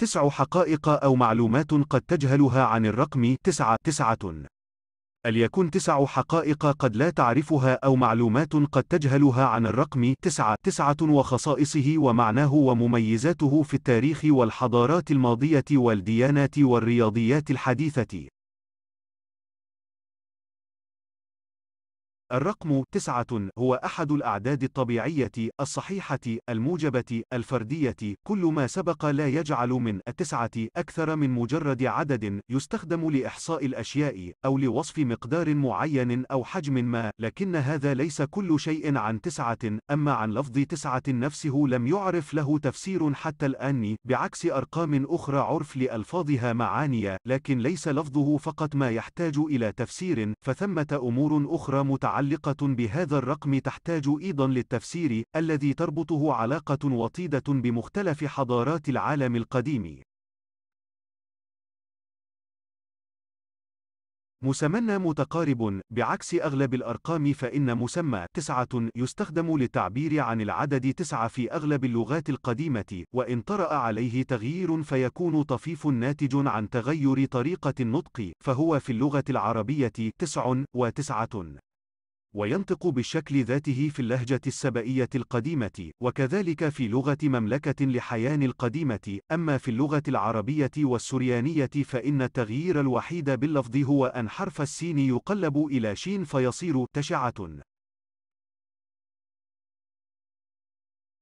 تسع حقائق أو معلومات قد تجهلها عن الرقم تسعة تسعة أليكن تسع حقائق قد لا تعرفها أو معلومات قد تجهلها عن الرقم تسعة تسعة وخصائصه ومعناه ومميزاته في التاريخ والحضارات الماضية والديانات والرياضيات الحديثة الرقم تسعة هو أحد الأعداد الطبيعية الصحيحة الموجبة الفردية كل ما سبق لا يجعل من التسعة أكثر من مجرد عدد يستخدم لإحصاء الأشياء أو لوصف مقدار معين أو حجم ما لكن هذا ليس كل شيء عن تسعة أما عن لفظ تسعة نفسه لم يعرف له تفسير حتى الآن بعكس أرقام أخرى عرف لألفاظها معاني لكن ليس لفظه فقط ما يحتاج إلى تفسير فثمة أمور أخرى متعلقة متعلقة بهذا الرقم تحتاج أيضا للتفسير الذي تربطه علاقة وطيدة بمختلف حضارات العالم القديم. مسمنا متقارب بعكس أغلب الأرقام فإن مسمى تسعة يستخدم للتعبير عن العدد تسعة في أغلب اللغات القديمة وإن طرأ عليه تغيير فيكون طفيف ناتج عن تغير طريقة النطق فهو في اللغة العربية تسع وتسعة وينطق بالشكل ذاته في اللهجة السبئية القديمة، وكذلك في لغة مملكة لحيان القديمة، أما في اللغة العربية والسريانية فإن التغيير الوحيد باللفظ هو أن حرف السين يقلب إلى شين فيصير تشعة.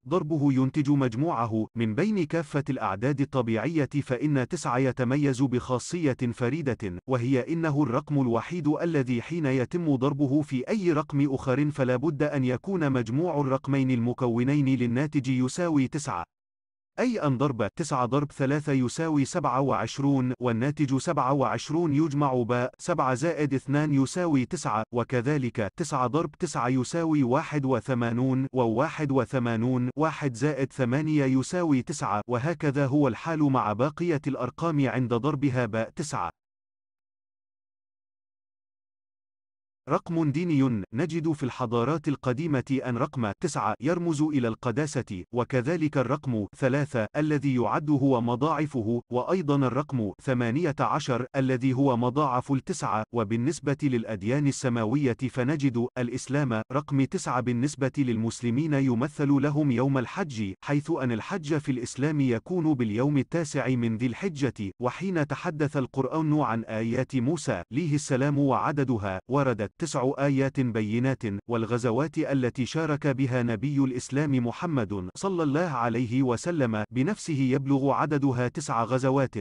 ضربه ينتج مجموعه من بين كافة الأعداد الطبيعية فإن 9 يتميز بخاصية فريدة وهي إنه الرقم الوحيد الذي حين يتم ضربه في أي رقم أخر فلا بد أن يكون مجموع الرقمين المكونين للناتج يساوي تسعة أي أن ضرب 9 ضرب 3 يساوي 27 والناتج 27 يجمع ب 7 زائد 2 يساوي 9 وكذلك 9 ضرب 9 يساوي 81 و81 1 زائد 8 يساوي 9 وهكذا هو الحال مع باقية الأرقام عند ضربها ب 9 رقم ديني نجد في الحضارات القديمة أن رقم تسعة يرمز إلى القداسة وكذلك الرقم ثلاثة الذي يعد هو مضاعفه وأيضا الرقم ثمانية عشر الذي هو مضاعف التسعة وبالنسبة للأديان السماوية فنجد الإسلام رقم تسعة بالنسبة للمسلمين يمثل لهم يوم الحج حيث أن الحج في الإسلام يكون باليوم التاسع من ذي الحجة وحين تحدث القرآن عن آيات موسى ليه السلام وعددها وردت تسع آيات بينات والغزوات التي شارك بها نبي الإسلام محمد صلى الله عليه وسلم بنفسه يبلغ عددها تسع غزوات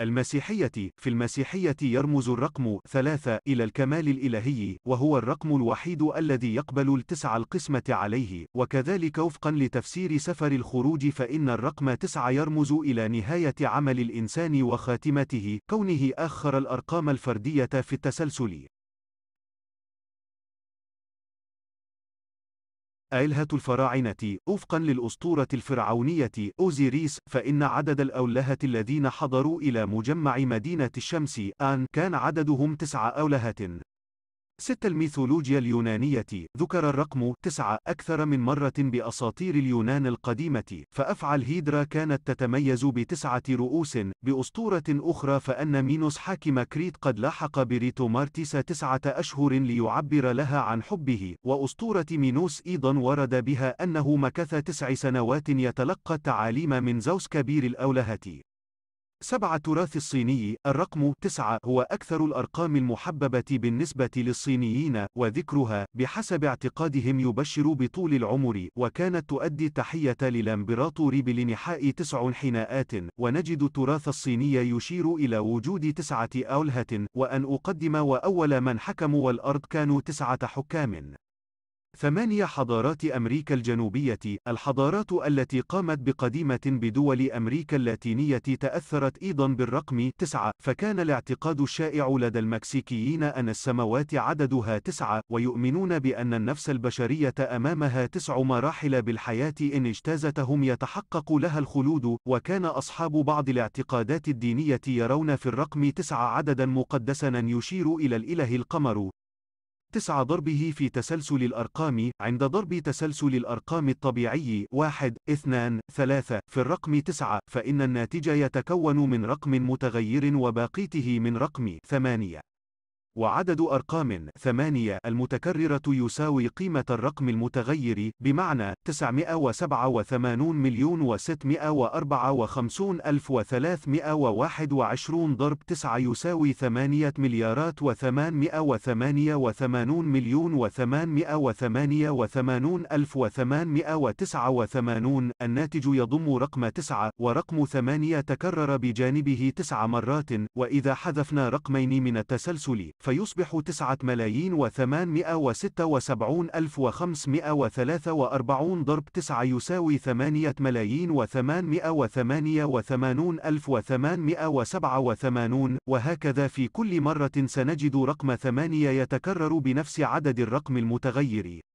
المسيحية في المسيحية يرمز الرقم ثلاثة إلى الكمال الإلهي وهو الرقم الوحيد الذي يقبل التسع القسمة عليه وكذلك وفقا لتفسير سفر الخروج فإن الرقم تسعة يرمز إلى نهاية عمل الإنسان وخاتمته كونه أخر الأرقام الفردية في التسلسل آلهة الفراعنة وفقا للأسطورة الفرعونية أوزيريس فإن عدد الأولهة الذين حضروا إلى مجمع مدينة الشمس آن كان عددهم تسعة أولهة 6. الميثولوجيا اليونانية ذكر الرقم 9 أكثر من مرة بأساطير اليونان القديمة فأفعى الهيدرا كانت تتميز بتسعة رؤوس بأسطورة أخرى فأن مينوس حاكم كريت قد لاحق بريتو مارتيس تسعة أشهر ليعبر لها عن حبه وأسطورة مينوس أيضا ورد بها أنه مكث تسع سنوات يتلقى التعاليم من زوس كبير الأولهة سبعة التراث الصيني الرقم تسعة هو أكثر الأرقام المحببة بالنسبة للصينيين وذكرها بحسب اعتقادهم يبشر بطول العمر وكانت تؤدي التحية للامبراطور بلنحاء تسع انحناءات ونجد التراث الصيني يشير إلى وجود تسعة أولهة وأن أقدم وأول من حكموا الأرض كانوا تسعة حكام ثمانية حضارات أمريكا الجنوبية الحضارات التي قامت بقديمة بدول أمريكا اللاتينية تأثرت أيضا بالرقم تسعة فكان الاعتقاد الشائع لدى المكسيكيين أن السماوات عددها تسعة ويؤمنون بأن النفس البشرية أمامها تسع مراحل بالحياة إن اجتازتهم يتحقق لها الخلود وكان أصحاب بعض الاعتقادات الدينية يرون في الرقم تسعة عددا مقدسا يشير إلى الإله القمر تسعة ضربه في تسلسل الأرقام عند ضرب تسلسل الأرقام الطبيعي 1 2 3 في الرقم 9 فإن الناتج يتكون من رقم متغير وباقيته من رقم 8 وعدد أرقام 8 المتكررة يساوي قيمة الرقم المتغير بمعنى 987 مليون و 654 ألف و 321 ضرب 9 يساوي 8 مليارات و 888 مليون و 888 ألف و 889 الناتج يضم رقم 9 ورقم 8 تكرر بجانبه 9 مرات وإذا حذفنا رقمين من التسلسل فيصبح تسعة ملايين وسبعون ألف وأربعون ضرب 9 يساوي ثمانية ملايين وثمانون ألف وسبعة وثمانون وهكذا في كل مرة سنجد رقم 8 يتكرر بنفس عدد الرقم المتغير